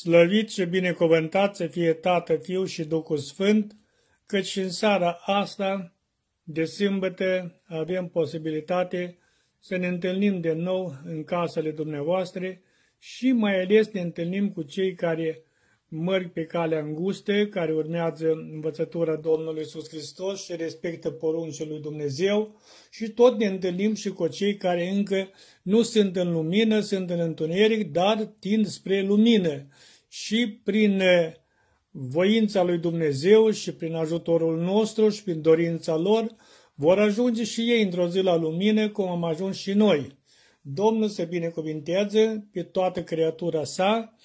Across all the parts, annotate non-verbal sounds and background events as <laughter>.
Slăvit și binecuvântat să fie Tată, Fiul și Duhul Sfânt, cât și în seara asta, de sâmbătă, avem posibilitate să ne întâlnim de nou în casele dumneavoastră și mai ales ne întâlnim cu cei care mări pe calea înguste care urmează învățătura Domnului Iisus Hristos și respectă poruncile lui Dumnezeu și tot ne întâlnim și cu cei care încă nu sunt în lumină, sunt în întuneric, dar tind spre lumină și prin eh, voința lui Dumnezeu și prin ajutorul nostru și prin dorința lor vor ajunge și ei într-o zi la lumină cum am ajuns și noi. Domnul se binecuvintează pe toată creatura sa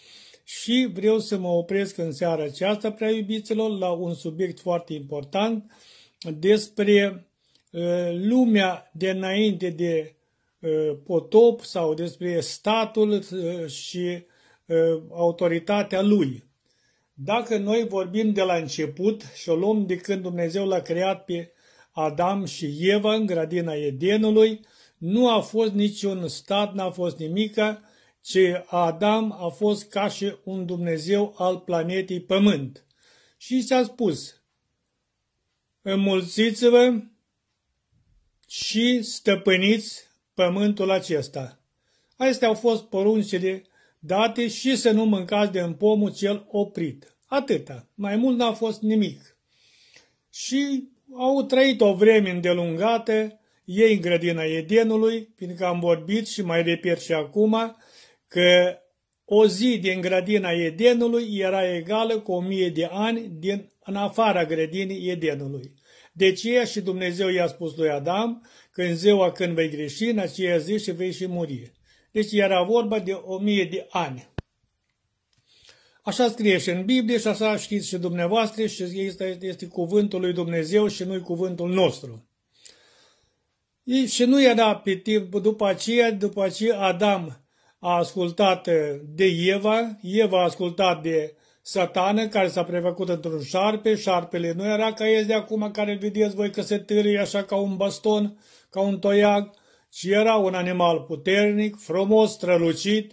și vreau să mă opresc în seara aceasta, prea iubiților, la un subiect foarte important despre uh, lumea de înainte de uh, potop sau despre statul uh, și autoritatea lui. Dacă noi vorbim de la început și o luăm de când Dumnezeu l-a creat pe Adam și Eva în grădina Edenului, nu a fost niciun stat, n-a fost nimica, ce Adam a fost ca și un Dumnezeu al planetei Pământ. Și s-a spus, înmulțiți-vă și stăpâniți pământul acesta. Astea au fost poruncile date și să nu mâncați în pomul cel oprit. Atâta. Mai mult n-a fost nimic. Și au trăit o vreme îndelungată, ei în grădina Edenului, fiindcă am vorbit și mai repet și acum, că o zi din grădina Edenului era egală cu o mie de ani din, în afara grădinii Edenului. De deci aceea și Dumnezeu i-a spus lui Adam, când ziua când vei greși, în aceea zi și vei și muri. Deci era vorba de o mie de ani. Așa scrie și în Biblie și așa știți și dumneavoastră și este, este cuvântul lui Dumnezeu și nu cuvântul nostru. Și nu era pe timp, după aceea, după aceea Adam a ascultat eh, de Eva, Eva a ascultat de satană care s-a prefăcut într-un șarpe, șarpele nu era ca este de acum care vedeți voi că se târie așa ca un baston, ca un toiag, ci era un animal puternic, frumos, strălucit,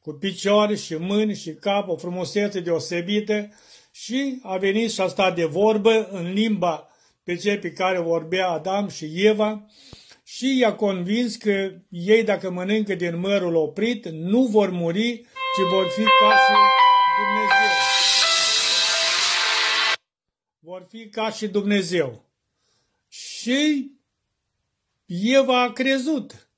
cu picioare și mâini și cap, o frumusețe deosebită și a venit și a stat de vorbă în limba pe cei pe care vorbea Adam și Eva și i-a convins că ei, dacă mănâncă din mărul oprit, nu vor muri, ci vor fi ca și Dumnezeu. Vor fi ca și Dumnezeu. Și Eva a crezut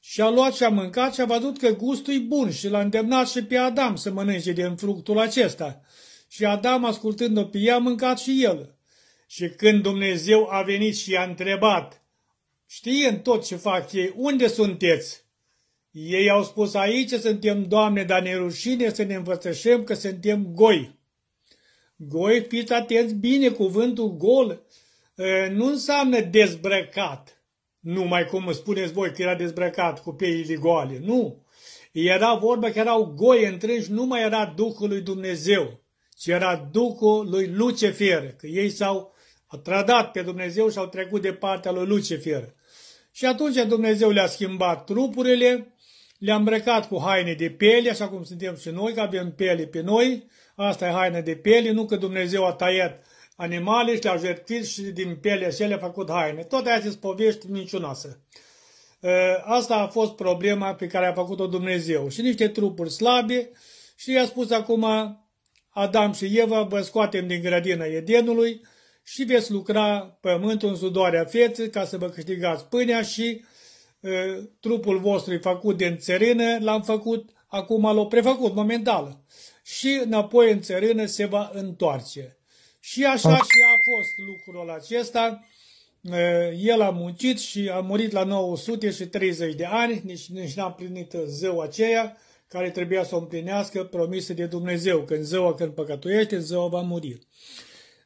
și a luat și a mâncat și a văzut că gustul e bun și l-a îndemnat și pe Adam să mănânce din fructul acesta. Și Adam, ascultând-o pe ea, a mâncat și el. Și când Dumnezeu a venit și i-a întrebat – știind tot ce fac ei. Unde sunteți? Ei au spus aici suntem, Doamne, dar ne rușine să ne învățășem că suntem goi. Goi, fiți atenți bine, cuvântul gol nu înseamnă dezbrăcat. Numai cum spuneți voi că era dezbrăcat cu peile goale. Nu. Era vorba că erau goi întrânși, nu mai era Duhul lui Dumnezeu, ci era Duhul lui Lucifer, că ei s-au tradat pe Dumnezeu și au trecut de partea lui Lucifer. Și atunci Dumnezeu le-a schimbat trupurile, le-a îmbrăcat cu haine de piele, așa cum suntem și noi, că avem piele pe noi, asta e haină de piele. nu că Dumnezeu a tăiat animale și le-a jertfit și din piele și le-a făcut haine. Tot aia sunt povești mincinoasă. Asta a fost problema pe care a făcut-o Dumnezeu. Și niște trupuri slabe și i-a spus acum Adam și Eva, vă scoatem din grădina Edenului, și veți lucra pământul în sudoarea feței ca să vă câștigați pâinea și e, trupul vostru e făcut din țărână, l-am făcut, acum l-am prefăcut momental. Și înapoi în țărână se va întoarce. Și așa și a fost lucrul acesta. el a muncit și a murit la 930 de ani, nici, nici n-a plinit zeu aceea care trebuia să o împlinească promisă de Dumnezeu. Când zeua, când păcătuiește, zeua va muri.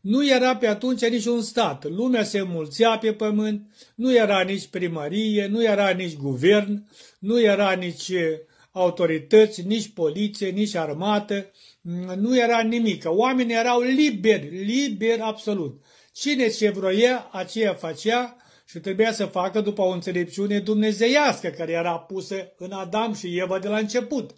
Nu era pe atunci niciun stat, lumea se mulțea pe pământ, nu era nici primărie, nu era nici guvern, nu era nici eh, autorități, nici poliție, nici armată, mm, nu era nimic. Oamenii erau liberi, liberi absolut. Cine ce vroia, aceea facea și trebuia să facă după o înțelepciune dumnezeiască care era pusă în Adam și Eva de la început.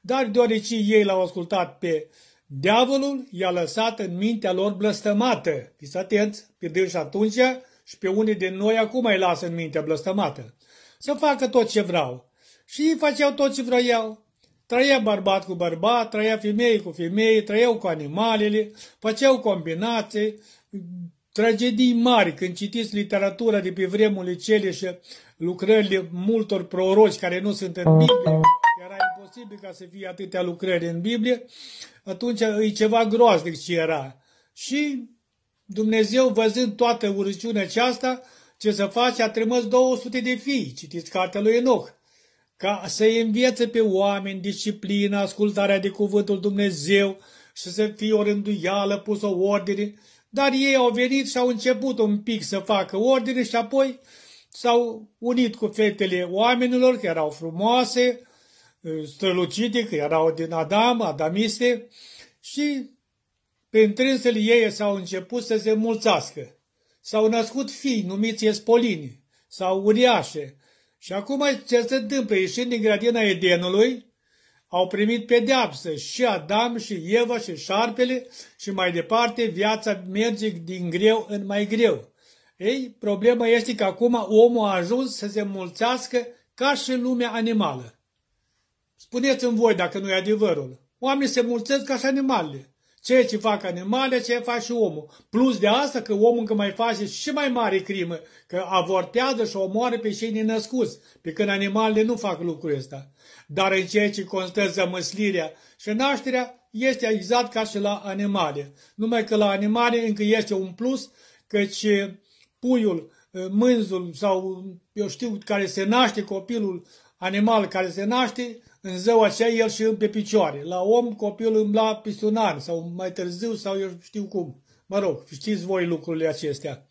Dar deoarece ei l-au ascultat pe uh, Diavolul i-a lăsat în mintea lor blăstămată. Fiți atenți, pe dâns și atunci și pe unii din noi acum îi lasă în mintea blăstămată. Să facă tot ce vreau. Și ei făceau tot ce vreau. Trăia bărbat cu bărbat, trăia femeie cu femeie, trăiau cu animalele, făceau combinații, tragedii mari. Când citiți literatura de pe vremurile cele și lucrările multor proroci care nu sunt în Biblie, era imposibil ca să fie atâtea lucrări în Biblie, atunci e ceva groaznic ce era. Și Dumnezeu, văzând toată urăciunea aceasta, ce să face, a trimis 200 de fii, citiți cartea lui Enoch, ca să înviețe pe oameni disciplina, ascultarea de cuvântul Dumnezeu și să fie o rânduială pusă o ordine, dar ei au venit și au început un pic să facă ordine și apoi s-au unit cu fetele oamenilor, care erau frumoase, strălucite, că erau din Adam, adamiste, și pe întrânsele ei s-au început să se mulțească. S-au născut fii numiți espolini sau uriașe. Și acum ce se întâmplă? Ieșind din grădina Edenului, au primit pedeapsă și Adam și Eva și șarpele și mai departe viața merge din greu în mai greu. Ei, problema este că acum omul a ajuns să se mulțească ca și lumea animală. Spuneți-mi voi dacă nu e adevărul. Oamenii se mulțesc ca și animalele. Ceea ce fac animale, ce fac și omul. Plus de asta că omul încă mai face și mai mare crimă, că avortează și omoară pe cei nenăscuți, pe când animalele nu fac lucrul ăsta. Dar în ceea ce constă măslirea, și nașterea, este exact ca și la animale. Numai că la animale încă este un plus, căci puiul, mânzul sau eu știu care se naște copilul animal care se naște, în ziua aceea el și pe picioare. La om copilul îmbla pistonar sau mai târziu sau eu știu cum. Mă rog, știți voi lucrurile acestea.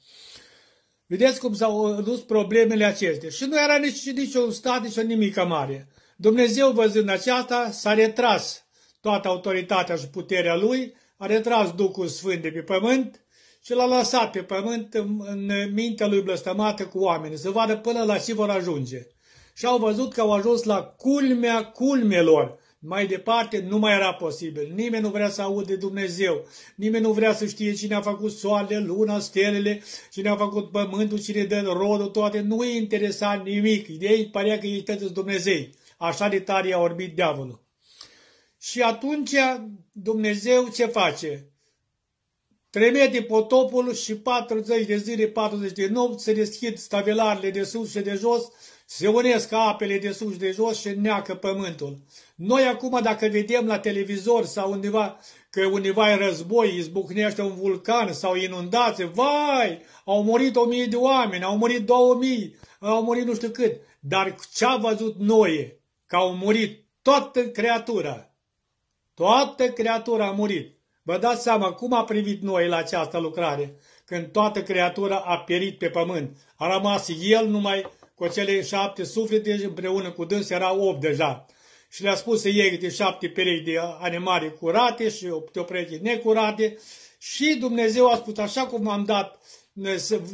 Vedeți cum s-au dus problemele acestea. Și nu era nici, nici un stat, nici o nimică mare. Dumnezeu văzând aceasta s-a retras toată autoritatea și puterea lui, a retras Duhul Sfânt de pe pământ și l-a lăsat pe pământ în, în mintea lui blăstămată cu oamenii, să vadă până la ce vor ajunge și au văzut că au ajuns la culmea culmelor. Mai departe nu mai era posibil. Nimeni nu vrea să aude Dumnezeu. Nimeni nu vrea să știe cine a făcut soarele, luna, stelele, cine a făcut pământul, cine dă rodul, toate. Nu îi interesa nimic. Ei părea că ei toți Dumnezei. Așa de tare i-a orbit diavolul. Și atunci Dumnezeu ce face? de potopul și 40 de zile, 40 de nopți se deschid stavelarele de sus și de jos se unesc apele de sus de jos și neacă pământul. Noi acum, dacă vedem la televizor sau undeva că undeva e război, izbucnește un vulcan sau inundație, vai, au murit o mie de oameni, au murit două mii, au murit nu știu cât. Dar ce a văzut noi? Că au murit toată creatura. Toată creatura a murit. Vă dați seama cum a privit noi la această lucrare, când toată creatura a pierit pe pământ. A rămas el numai cu cele șapte suflete, deci împreună cu dâns era opt deja. Și le-a spus să iei de șapte perechi de animale curate și opt perechi necurate. Și Dumnezeu a spus, așa cum am dat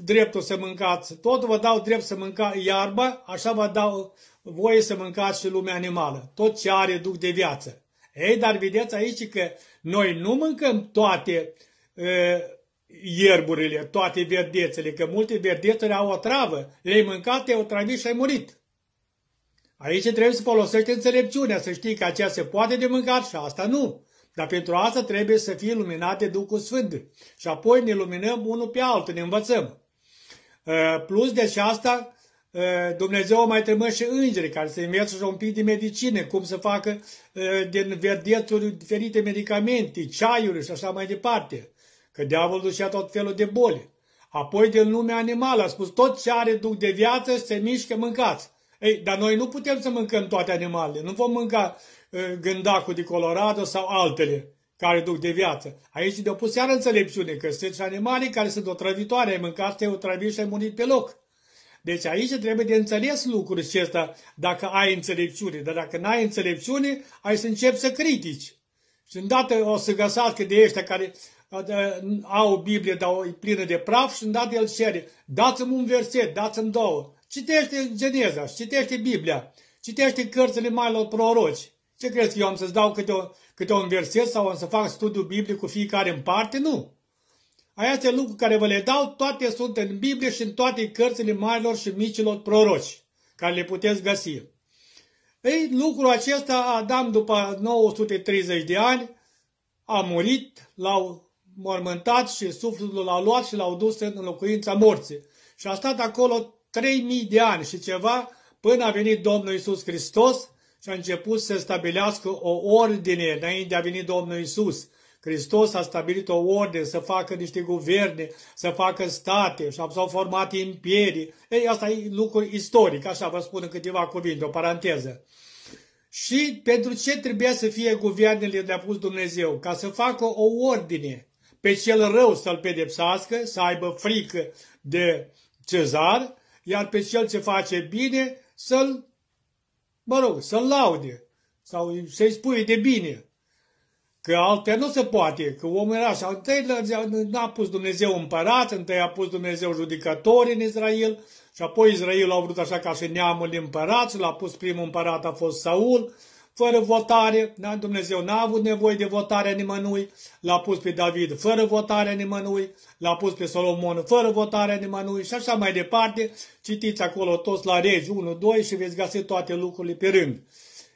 dreptul să mâncați, tot vă dau drept să mâncați iarbă, așa vă dau voie să mâncați și lumea animală, tot ce are duc de viață. Ei, dar vedeți aici că noi nu mâncăm toate uh, ierburile, toate verdețele, că multe verdețele au o travă, le-ai mâncat, te au otravit și ai murit. Aici trebuie să folosești înțelepciunea, să știi că aceea se poate de mâncat și asta nu. Dar pentru asta trebuie să fii iluminate de Duhul Sfânt. Și apoi ne iluminăm unul pe altul, ne învățăm. Ă, plus de și asta, ă, Dumnezeu mai trebuie și îngeri care să învețe și un pic de medicină, cum să facă ă, din verdețuri diferite medicamente, ceaiuri și așa mai departe. Că diavolul ducea tot felul de boli. Apoi din lumea animală a spus tot ce are duc de viață se mișcă, mâncați. Ei, dar noi nu putem să mâncăm toate animalele. Nu vom mânca e, ă, gândacul de Colorado sau altele care duc de viață. Aici de-o pus iar înțelepciune, că sunt animale care sunt otrăvitoare, ai mâncat, te otrăvit și ai murit pe loc. Deci aici trebuie de înțeles lucrul acesta dacă ai înțelepciune. Dar dacă n-ai înțelepciune, ai să începi să critici. Și îndată o să că de ăștia care au o Biblie, dar e plină de praf și îmi dat el cere, Dați-mi un verset, dați-mi două. Citește Geneza, citește Biblia, citește cărțile mai lor proroci. Ce crezi că eu am să-ți dau câte, o, câte un verset sau am să fac studiu biblic cu fiecare în parte? Nu. Aia este lucru care vă le dau, toate sunt în Biblie și în toate cărțile marilor și micilor proroci, care le puteți găsi. Ei, lucrul acesta, Adam, după 930 de ani, a murit, l-au mormântat și sufletul l-a luat și l-au dus în locuința morții. Și a stat acolo 3000 de ani și ceva până a venit Domnul Isus Hristos și a început să stabilească o ordine înainte de a veni Domnul Isus. Hristos a stabilit o ordine să facă niște guverne, să facă state și s-au format imperii. Ei, asta e lucru istoric, așa vă spun în câteva cuvinte, o paranteză. Și pentru ce trebuie să fie guvernele de a pus Dumnezeu? Ca să facă o ordine, pe cel rău să-l pedepsească, să aibă frică de cezar, iar pe cel ce face bine să-l, mă rog, să-l laude sau să-i spui de bine. Că altfel nu se poate, că omul era așa, întâi n-a pus Dumnezeu împărat, întâi a pus Dumnezeu judecător în Israel și apoi Israel a vrut așa ca și neamul împărat și l-a pus primul împărat a fost Saul, fără votare, da? Dumnezeu n-a avut nevoie de votare nimănui, l-a pus pe David fără votare nimănui, l-a pus pe Solomon fără votare nimănui și așa mai departe. Citiți acolo toți la regi 1, 2 și veți găsi toate lucrurile pe rând.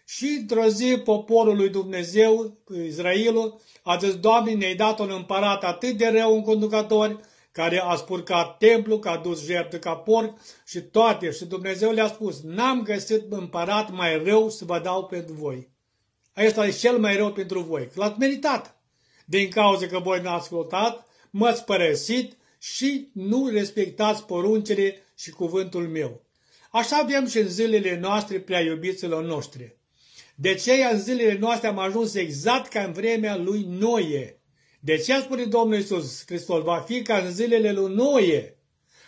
Și într-o zi poporul lui Dumnezeu, Israelul, a zis, Doamne, ne-ai dat un împărat atât de rău, un conducător, care a spurcat templu, că a dus jertă ca porc și toate. Și Dumnezeu le-a spus, n-am găsit împărat mai rău să vă dau pentru voi. Acesta e cel mai rău pentru voi. L-ați meritat. Din cauza că voi n-ați ascultat, m-ați părăsit și nu respectați poruncile și cuvântul meu. Așa avem și în zilele noastre prea iubiților noștri. De ce în zilele noastre am ajuns exact ca în vremea lui noie? De ce spune Domnul Iisus Hristos? Va fi ca în zilele lui Noe.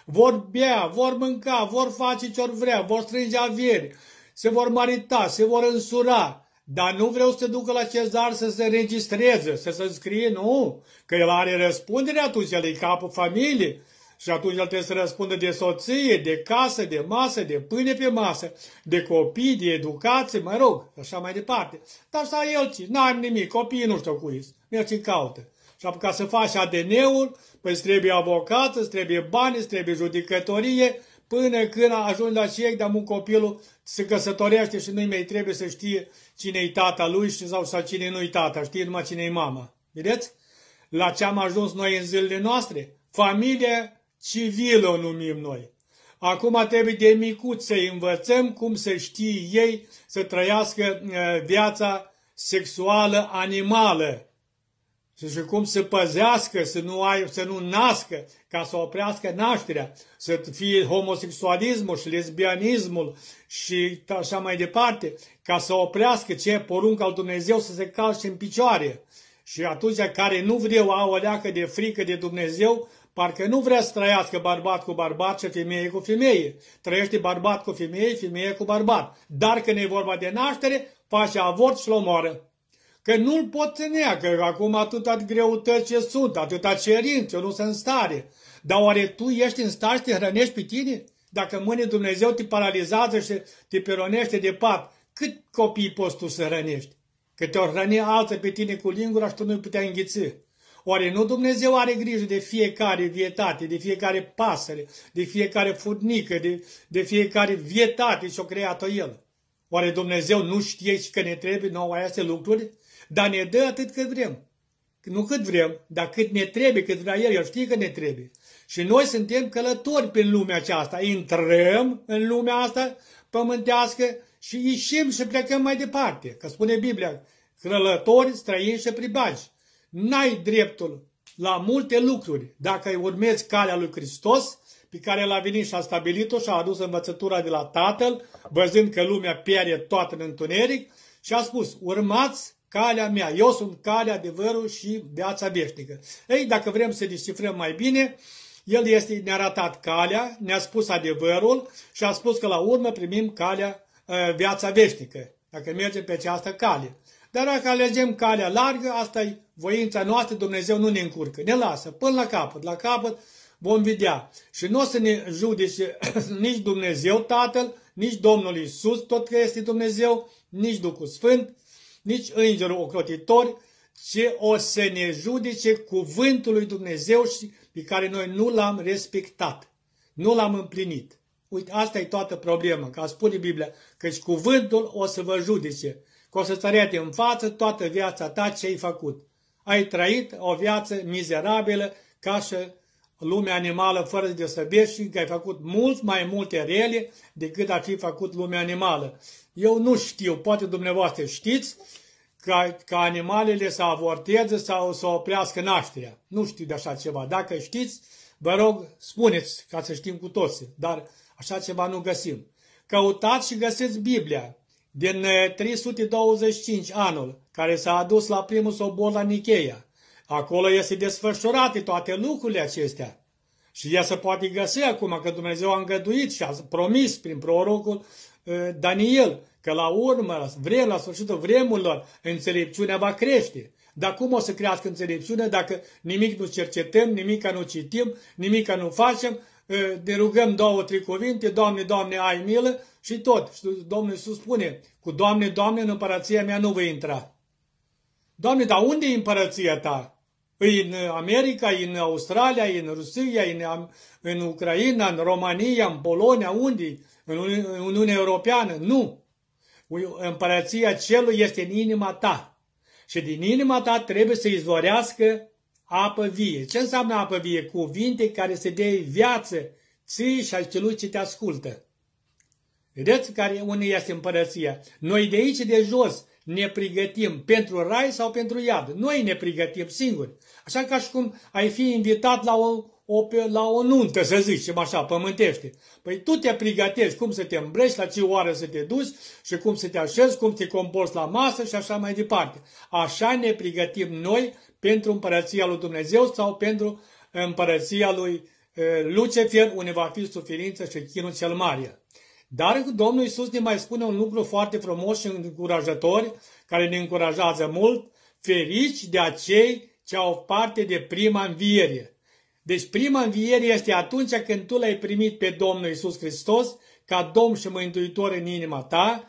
Vor bea, vor mânca, vor face ce vrea, vor strânge averi, se vor marita, se vor însura. Dar nu vreau să te ducă la cezar să se registreze, să se înscrie, nu. Că el are răspundere atunci, el e capul familiei. Și atunci el trebuie să răspundă de soție, de casă, de masă, de pâine pe masă, de copii, de educație, mă rog, așa mai departe. Dar să el ce? N-am nimic, copiii nu știu cui Mergi în caută. Și ca să faci ADN-ul, păi îți trebuie avocat, îți trebuie bani, îți trebuie judecătorie, până când ajungi la cei de-a copilul se căsătorește și nu-i mai trebuie să știe cine-i tata lui și sau, sau cine nu-i tata, știe numai cine-i mama. Vedeți? La ce am ajuns noi în zilele noastre? Familia civilă o numim noi. Acum trebuie de micuți să învățăm cum să știe ei să trăiască uh, viața sexuală animală, să și cum să păzească, să nu, ai, să nu nască, ca să oprească nașterea, să fie homosexualismul și lesbianismul și așa mai departe, ca să oprească ce porunca al Dumnezeu să se calce în picioare. Și atunci care nu vreau au o leacă de frică de Dumnezeu, parcă nu vrea să trăiască bărbat cu bărbat și femeie cu femeie. Trăiește bărbat cu femeie, femeie cu bărbat. Dar când e vorba de naștere, face avort și-l omoară. Că nu-l pot ținea, că acum atâta greutăți ce sunt, atâta cerințe, nu sunt în stare. Dar oare tu ești în stare să te hrănești pe tine? Dacă mâine Dumnezeu te paralizează și te peronește de pat, cât copii poți tu să hrănești? Că te-o hrăni alții pe tine cu lingura și tu nu-i putea înghiți. Oare nu Dumnezeu are grijă de fiecare vietate, de fiecare pasăre, de fiecare furnică, de, de fiecare vietate și-o creat-o El? Oare Dumnezeu nu știe și că ne trebuie nouă aceste lucruri? Dar ne dă atât cât vrem. Nu cât vrem, dar cât ne trebuie, cât vrea El. El știe că ne trebuie. Și noi suntem călători prin lumea aceasta. Intrăm în lumea asta pământească și ieșim și plecăm mai departe. Că spune Biblia, călători, străini și pribagi. N-ai dreptul la multe lucruri dacă urmezi calea lui Hristos, pe care l-a venit și a stabilit-o și a adus învățătura de la Tatăl, văzând că lumea pierde toată în întuneric și a spus, urmați calea mea, eu sunt calea, adevărul și viața veșnică. Ei, dacă vrem să descifrăm mai bine, el este, ne-a ratat calea, ne-a spus adevărul și a spus că la urmă primim calea, ă, viața veșnică, dacă mergem pe această cale. Dar dacă alegem calea largă, asta e voința noastră, Dumnezeu nu ne încurcă, ne lasă până la capăt, la capăt vom vedea. Și nu o să ne judece <clears throat> nici Dumnezeu Tatăl, nici Domnul Isus, tot că este Dumnezeu, nici Duhul Sfânt, nici îngerul ocrotitor, ce o să ne judece cuvântul lui Dumnezeu și pe care noi nu l-am respectat, nu l-am împlinit. Uite, asta e toată problema, Ca spune Biblia, căci cuvântul o să vă judece, că o să-ți în față toată viața ta ce ai făcut. Ai trăit o viață mizerabilă ca și lumea animală fără de săbești și că ai făcut mult mai multe rele decât a fi făcut lumea animală. Eu nu știu, poate dumneavoastră știți, ca, ca animalele să avorteze sau să oprească nașterea. Nu știu de așa ceva. Dacă știți, vă rog, spuneți, ca să știm cu toții, dar așa ceva nu găsim. Căutați și găsiți Biblia din 325 eh, anul, care s-a adus la primul sobor la Nicheia. Acolo este desfășurate toate lucrurile acestea. Și ea se poate găsi acum că Dumnezeu a îngăduit și a promis prin prorocul ă, Daniel că la urmă, vrem, la sfârșitul vremurilor, înțelepciunea va crește. Dar cum o să crească înțelepciunea dacă nimic nu cercetăm, nimic nu citim, nimic nu facem, ă, ne rugăm două, trei cuvinte, Doamne, Doamne, ai milă și tot. Și Domnul Iisus spune, cu Doamne, Doamne, în împărăția mea nu voi intra. Doamne, dar unde e împărăția ta? Păi în America, în Australia, în Rusia, în, în Ucraina, în România, în Polonia, unde? În Uniunea Europeană? Nu! Împărăția celui este în inima ta. Și din inima ta trebuie să izvorească apă vie. Ce înseamnă apă vie? Cuvinte care se dea viață ții și al celui ce te ascultă. Vedeți care unde este împărăția? Noi de aici de jos ne pregătim pentru rai sau pentru iad. Noi ne pregătim singuri. Așa ca și cum ai fi invitat la o, o, la o nuntă, să zicem așa, pământește. Păi tu te pregătești cum să te îmbrăci, la ce oară să te duci și cum să te așezi, cum te comporți la masă și așa mai departe. Așa ne pregătim noi pentru împărăția lui Dumnezeu sau pentru împărăția lui eh, Lucifer, unde va fi suferință și chinul cel mare. Dar Domnul Isus ne mai spune un lucru foarte frumos și încurajător, care ne încurajează mult, ferici de acei ce au parte de prima înviere. Deci prima înviere este atunci când tu l-ai primit pe Domnul Isus Hristos ca Domn și Mântuitor în inima ta,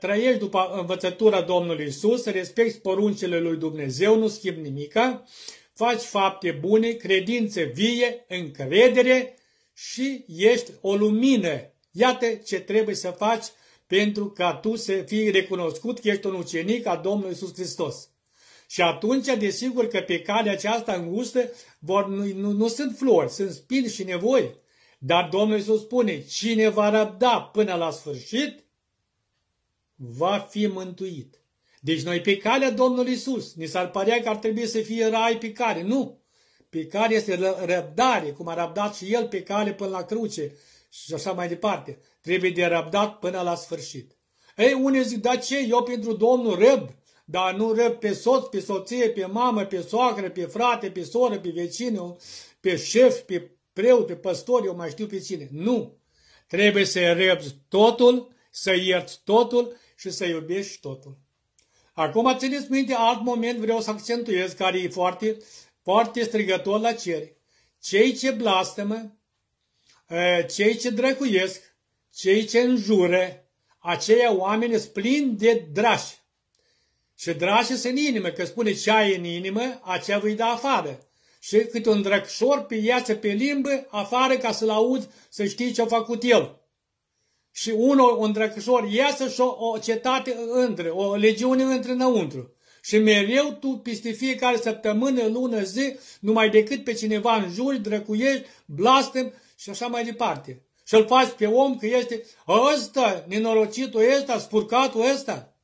trăiești după învățătura Domnului Isus, respecti poruncile lui Dumnezeu, nu schimbi nimica, faci fapte bune, credință vie, încredere și ești o lumină Iată ce trebuie să faci pentru ca tu să fii recunoscut că ești un ucenic al Domnului Isus Hristos. Și atunci, desigur că pe calea aceasta îngustă vor, nu, nu, nu sunt flori, sunt spini și nevoi. Dar Domnul Iisus spune, cine va răbda până la sfârșit, va fi mântuit. Deci noi pe calea Domnului Iisus, ni s-ar părea că ar trebui să fie rai pe care, nu. Pe care este răbdare, cum a răbdat și El pe cale până la cruce și așa mai departe. Trebuie de răbdat până la sfârșit. Ei, unii zic, da ce, eu pentru Domnul răb, dar nu răb pe soț, pe soție, pe mamă, pe soacră, pe frate, pe soră, pe vecină, pe șef, pe preot, pe păstor, eu mai știu pe cine. Nu! Trebuie să răbzi totul, să ierți totul și să iubești totul. Acum țineți minte alt moment, vreau să accentuez, care e foarte, foarte strigător la cer. Cei ce blastămă Ă, cei ce drăcuiesc, cei ce înjure, aceia oameni sunt plini de drași. Și drași sunt în inimă, că spune ce ai în inimă, aceea vă da afară. Și cât un drăgșor pe iață pe limbă, afară ca să-l aud, să știi ce-a făcut el. Și unul, un drăgșor, iasă și o, o cetate între, o legiune între înăuntru. Și mereu tu, peste fiecare săptămână, lună, zi, numai decât pe cineva în jur, drăcuiești, blastem și așa mai departe. Și îl faci pe om că este ăsta, nenorocitul ăsta, spurcatul ăsta.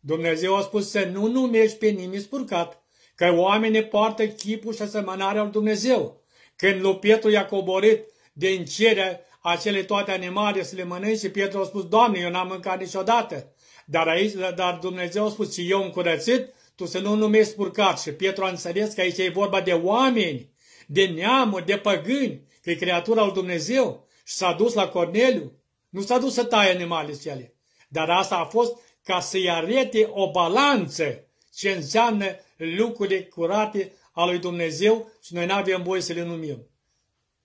Dumnezeu a spus să nu numești pe nimeni spurcat, că oamenii poartă chipul și asemănarea lui Dumnezeu. Când lui Pietru i-a coborât de încerea acele toate animale să le mănânce, Pietru a spus, Doamne, eu n-am mâncat niciodată. Dar, aici, dar Dumnezeu a spus, și eu curățit, tu să nu numești spurcat. Și Pietru a înțeles că aici e vorba de oameni, de neamuri, de păgâni, că e creatura lui Dumnezeu și s-a dus la Corneliu. Nu s-a dus să taie animalele cele. Dar asta a fost ca să-i arete o balanță ce înseamnă lucrurile curate a lui Dumnezeu și noi nu avem voie să le numim.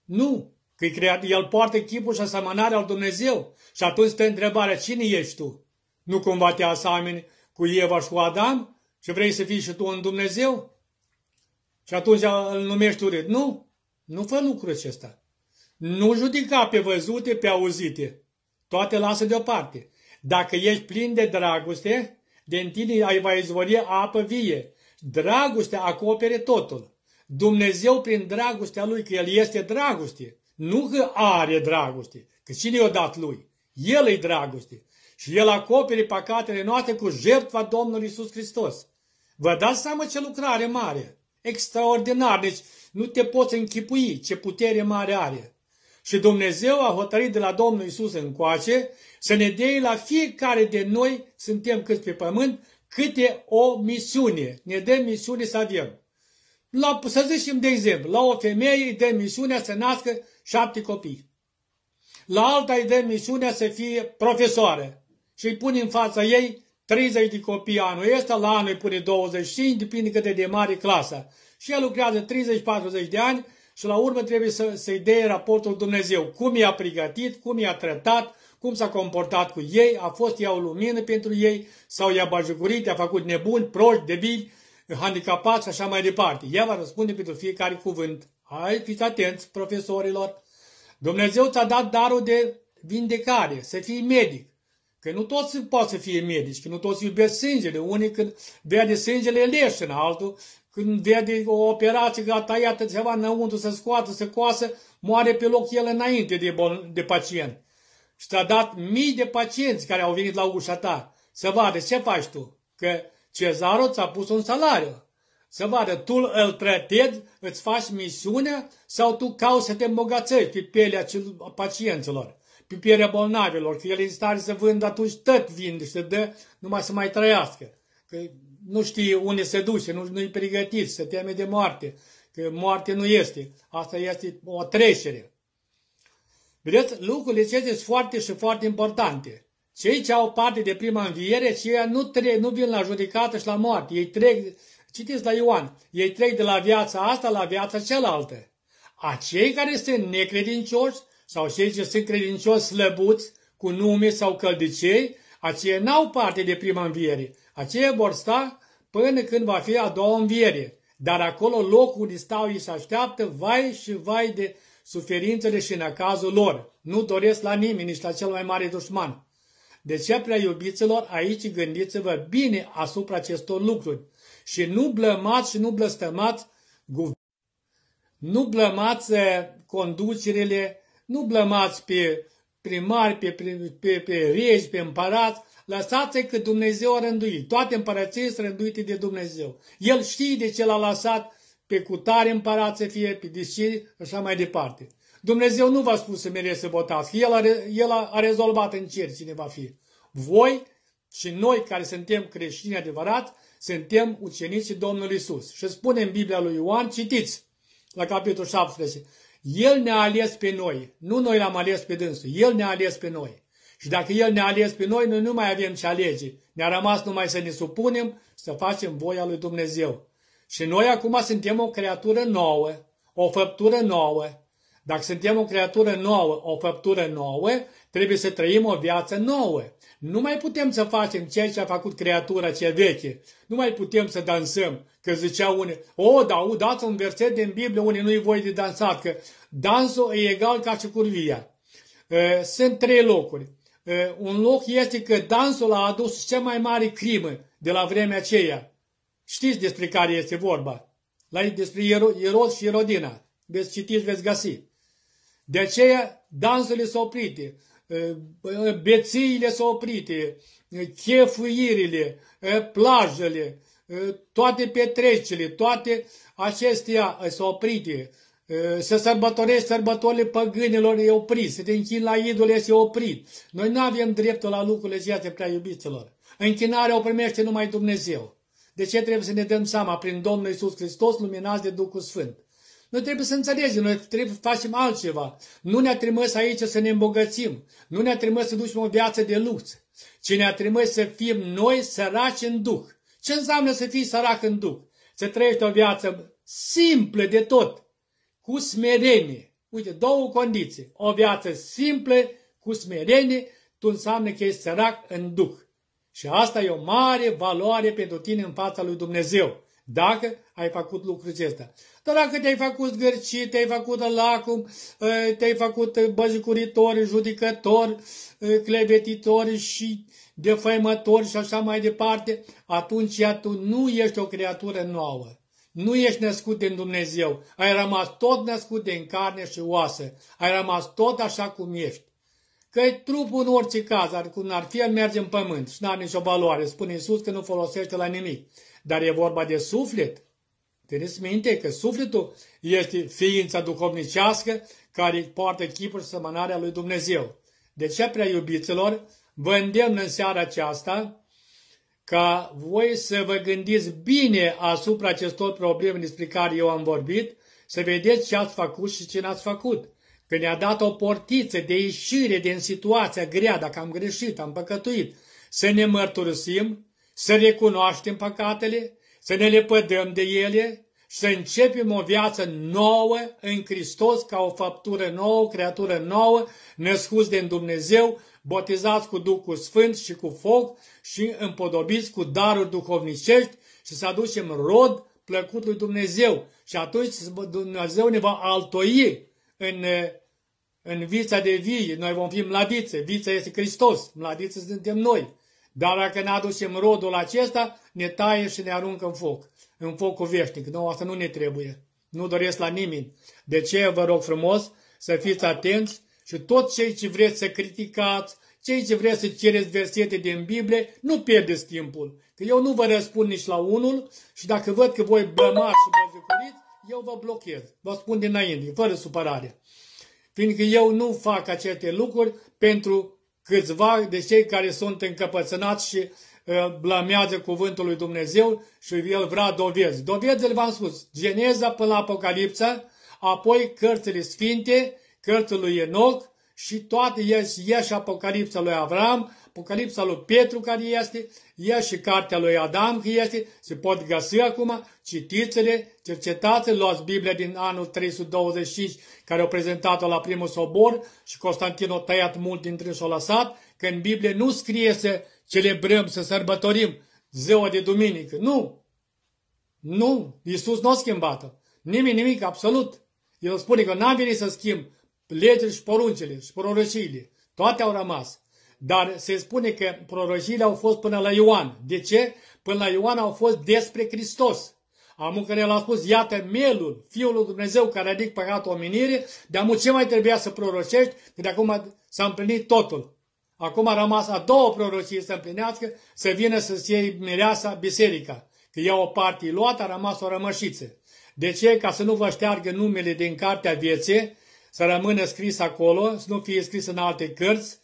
Nu, că el poartă chipul și asemănarea al Dumnezeu. Și atunci te întrebarea, cine ești tu? Nu cumva te asameni cu Eva și cu Adam? Și vrei să fii și tu un Dumnezeu? Și atunci îl numești urât. Nu, nu fă lucrul acesta. Nu judica pe văzute, pe auzite. Toate lasă deoparte. Dacă ești plin de dragoste, din tine ai va izvori apă vie. Dragostea acopere totul. Dumnezeu prin dragostea lui, că El este dragoste. Nu că are dragoste, că cine i-a dat lui? El e dragoste. Și El acopere păcatele noastre cu jertfa Domnului Isus Hristos. Vă dați seama ce lucrare mare, extraordinar. Deci nu te poți închipui ce putere mare are. Și Dumnezeu a hotărât de la Domnul Isus încoace să ne dea la fiecare de noi, suntem câți pe pământ, câte o misiune. Ne dă misiune să avem. La, să zicem de exemplu, la o femeie îi dă misiunea să nască șapte copii. La alta îi dă misiunea să fie profesoară și îi pune în fața ei 30 de copii anul ăsta, la anul îi pune 25, depinde cât de mare clasa și el lucrează 30-40 de ani și la urmă trebuie să, să-i dea raportul Dumnezeu. Cum i-a pregătit, cum i-a tratat, cum s-a comportat cu ei, a fost ea o lumină pentru ei sau i-a bajucurit, i-a făcut nebuni, proști, debili, handicapați și așa mai departe. Ea va răspunde pentru fiecare cuvânt. Hai, fiți atenți, profesorilor! Dumnezeu ți-a dat darul de vindecare, să fii medic. Că nu toți pot să fie medici, că nu toți iubesc sângele. Unii când vede sângele leșină, altul când vede o operație, că a tăiat ceva înăuntru, să scoată, să coasă, moare pe loc el înainte de, bol- de pacient. Și te-a dat mii de pacienți care au venit la ușa ta să vadă ce faci tu. Că cezarul ți-a pus un salariu. Să vadă, tu îl trătezi, îți faci misiunea sau tu cauți să te îmbogățești pe pielea pacienților, pe pielea bolnavilor, că el e în stare să vândă, atunci tot vinde și să dă numai să mai trăiască. Că nu știe unde se duce, nu, nu-i pregătit, se teme de moarte, că moarte nu este. Asta este o trecere. Vedeți, lucrurile acestea sunt foarte și foarte importante. Cei ce au parte de prima înviere, cei nu, tre- nu vin la judecată și la moarte. Ei trec, citiți la Ioan, ei trec de la viața asta la viața cealaltă. cei care sunt necredincioși sau cei ce sunt credincioși slăbuți, cu nume sau căldicei, aceia n-au parte de prima înviere. Aceia vor sta până când va fi a doua înviere, dar acolo locul unde stau ei și așteaptă vai și vai de suferințele și necazul lor. Nu doresc la nimeni, nici la cel mai mare dușman. De ce, prea iubiților, aici gândiți-vă bine asupra acestor lucruri și nu blămați și nu blăstămați guvernul. Nu blămați eh, conducerile, nu blămați pe primari, pe, pe, pe, pe regi, pe împărați, lăsați că Dumnezeu a rânduit. Toate împărății sunt rânduite de Dumnezeu. El știe de ce l-a lăsat pe cutare împărat să fie, pe discini, așa mai departe. Dumnezeu nu v-a spus să mereți să votați, el a, el a, a rezolvat în cer cine va fi. Voi și noi care suntem creștini adevărați, suntem ucenicii Domnului Isus. Și spune în Biblia lui Ioan, citiți la capitolul 17, el ne-a ales pe noi, nu noi l-am ales pe dânsul, El ne-a ales pe noi. Și dacă El ne-a ales pe noi, noi nu mai avem ce alege. Ne-a rămas numai să ne supunem, să facem voia lui Dumnezeu. Și noi acum suntem o creatură nouă, o făptură nouă. Dacă suntem o creatură nouă, o făptură nouă, trebuie să trăim o viață nouă. Nu mai putem să facem ceea ce a făcut creatura cea veche. Nu mai putem să dansăm. Că zicea unii, o, da, u, dați un verset din Biblie, unii nu-i voi de dansat, că dansul e egal ca și curvia. Sunt trei locuri. Un loc este că dansul a adus cea mai mare crimă de la vremea aceea. Știți despre care este vorba. La despre Ierod și Erodina. Veți citiți, veți găsi. De aceea, dansurile sunt oprit bețiile au oprit, chefuirile, plajele, toate petrecerile, toate acestea s-au oprit, Să sărbătorești sărbătorile păgânilor e oprit, să te închini la idol este oprit. Noi nu avem dreptul la lucrurile ziate prea iubiților. Închinarea o primește numai Dumnezeu. De ce trebuie să ne dăm seama prin Domnul Isus Hristos, luminați de Duhul Sfânt? Noi trebuie să înțelegem, noi trebuie să facem altceva. Nu ne-a trimis aici să ne îmbogățim, nu ne-a trimis să ducem o viață de lux, ci ne-a trimis să fim noi săraci în Duh. Ce înseamnă să fii sărac în Duh? Să trăiești o viață simplă de tot, cu smerenie. Uite, două condiții. O viață simplă, cu smerenie, tu înseamnă că ești sărac în Duh. Și asta e o mare valoare pentru tine în fața lui Dumnezeu, dacă ai făcut lucrul acesta. Dar dacă te-ai făcut gârcit, te-ai făcut lacum, ă, te-ai făcut băjicuritor, judecător, ă, clevetitor și defăimător și așa mai departe, atunci tu nu ești o creatură nouă. Nu ești născut din Dumnezeu. Ai rămas tot născut din carne și oase. Ai rămas tot așa cum ești. Că trupul în orice caz, ar, cum ar fi, merge în pământ și n-are nicio valoare. Spune Iisus că nu folosește la nimic. Dar e vorba de suflet. Țineți minte că sufletul este ființa duhovnicească care poartă chipul sămânarea lui Dumnezeu. De ce, prea iubiților, vă îndemn în seara aceasta ca voi să vă gândiți bine asupra acestor probleme despre care eu am vorbit, să vedeți ce ați făcut și ce n-ați făcut. Că ne-a dat o portiță de ieșire din situația grea, dacă am greșit, am păcătuit, să ne mărturisim, să recunoaștem păcatele, să ne lepădăm de ele și să începem o viață nouă în Hristos ca o faptură nouă, o creatură nouă, născut de Dumnezeu, botezați cu Duhul Sfânt și cu foc și împodobiți cu daruri duhovnicești și să aducem rod plăcut lui Dumnezeu. Și atunci Dumnezeu ne va altoi în, în vița de vie. Noi vom fi mladițe. Vița este Hristos, mladițe suntem noi. Dar dacă ne aducem rodul acesta, ne taie și ne aruncă în foc, în focul veșnic. Nu, asta nu ne trebuie. Nu doresc la nimeni. De ce vă rog frumos să fiți atenți și tot cei ce vreți să criticați, cei ce vreți să cereți versete din Biblie, nu pierdeți timpul. Că eu nu vă răspund nici la unul și dacă văd că voi blămați și vă jucuriți, eu vă blochez. Vă spun dinainte, fără supărare. Fiindcă eu nu fac aceste lucruri pentru câțiva de cei care sunt încăpățânați și uh, blamează cuvântul lui Dumnezeu și el vrea dovezi. Dovezile v-am spus, Geneza până la Apocalipsa, apoi cărțile sfinte, cărțile lui Enoch și toate ieși, ieși Apocalipsa lui Avram, Apocalipsa lui Petru care este, ea și cartea lui Adam care este, se pot găsi acum, citiți-le, cercetați, luați Biblia din anul 325 care au prezentat-o la primul sobor și Constantin a tăiat mult dintre și o lăsat, că în Biblie nu scrie să celebrăm, să sărbătorim ziua de duminică. Nu! Nu! Iisus nu a schimbat-o. Nimic, nimic, absolut. El spune că n-a venit să schimb legile și poruncile și prorociile. Toate au rămas. Dar se spune că prorojile au fost până la Ioan. De ce? Până la Ioan au fost despre Hristos. Amul care l-a spus, iată mielul, Fiul lui Dumnezeu care adic păcat omenire, de amul ce mai trebuia să prorocești, că de acum s-a împlinit totul. Acum a rămas a două prorocii să împlinească, să vină să-ți iei mireasa biserica. Că ia o parte luată, a rămas o rămășiță. De ce? Ca să nu vă șteargă numele din cartea vieții, să rămână scris acolo, să nu fie scris în alte cărți,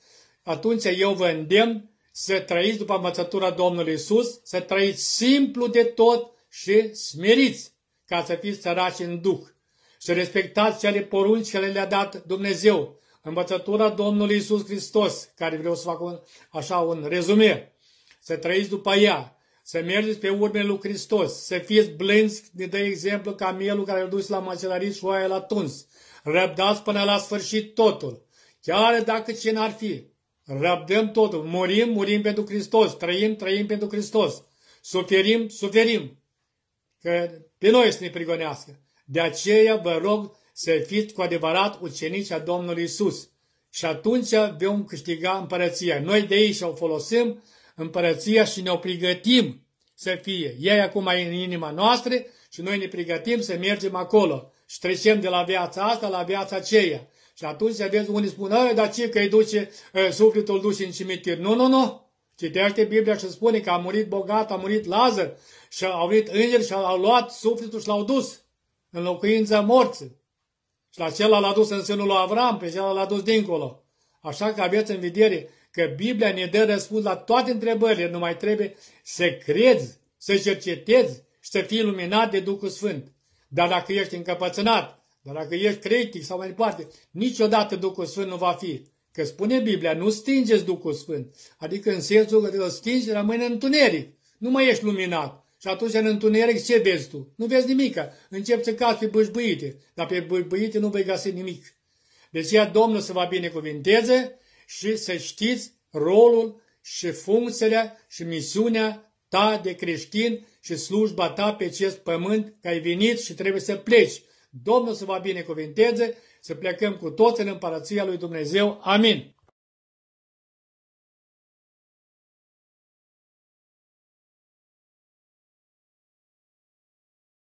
atunci eu vă îndemn să trăiți după învățătura Domnului Isus, să trăiți simplu de tot și smeriți ca să fiți săraci în Duh. Să respectați cele porunci care le-a dat Dumnezeu. Învățătura Domnului Isus Hristos, care vreau să fac un, așa un rezume. Să trăiți după ea, să mergeți pe urmele lui Hristos, să fiți blânzi, ne dă exemplu ca mielul care a dus la macelarii și oaia la tuns. Răbdați până la sfârșit totul, chiar dacă ce n-ar fi. Răbdăm totul. Murim, murim pentru Hristos. Trăim, trăim pentru Hristos. Suferim, suferim. Că pe noi să ne prigonească. De aceea vă rog să fiți cu adevărat ucenici a Domnului Isus. Și atunci vom câștiga împărăția. Noi de aici o folosim împărăția și ne-o pregătim să fie. Ei acum în inima noastră și noi ne pregătim să mergem acolo. Și trecem de la viața asta la viața aceea. Și atunci vedeți unii spun, dar ce că îi duce, sufletul duce în cimitir. Nu, nu, nu. Citește Biblia și spune că a murit bogat, a murit Lazar și au venit îngeri și au luat sufletul și l-au dus în locuința morții. Și la cel l-a dus în sânul lui Avram, pe cel l-a dus dincolo. Așa că aveți în vedere că Biblia ne dă răspuns la toate întrebările, nu mai trebuie să crezi, să cercetezi și să fii iluminat de Duhul Sfânt. Dar dacă ești încăpățânat, dar dacă ești cretic sau mai departe, niciodată Duhul Sfânt nu va fi. Că spune Biblia, nu stingeți Duhul Sfânt. Adică în sensul că te stingi, rămâne în întuneric. Nu mai ești luminat. Și atunci în întuneric ce vezi tu? Nu vezi nimic. Începi să cazi pe bășbuite. Dar pe bășbuite nu vei găsi nimic. Deci ea Domnul să vă binecuvinteze și să știți rolul și funcția și misiunea ta de creștin și slujba ta pe acest pământ că ai venit și trebuie să pleci. Domnul să vă binecuvinteze, să plecăm cu toți în Împărăția Lui Dumnezeu. Amin.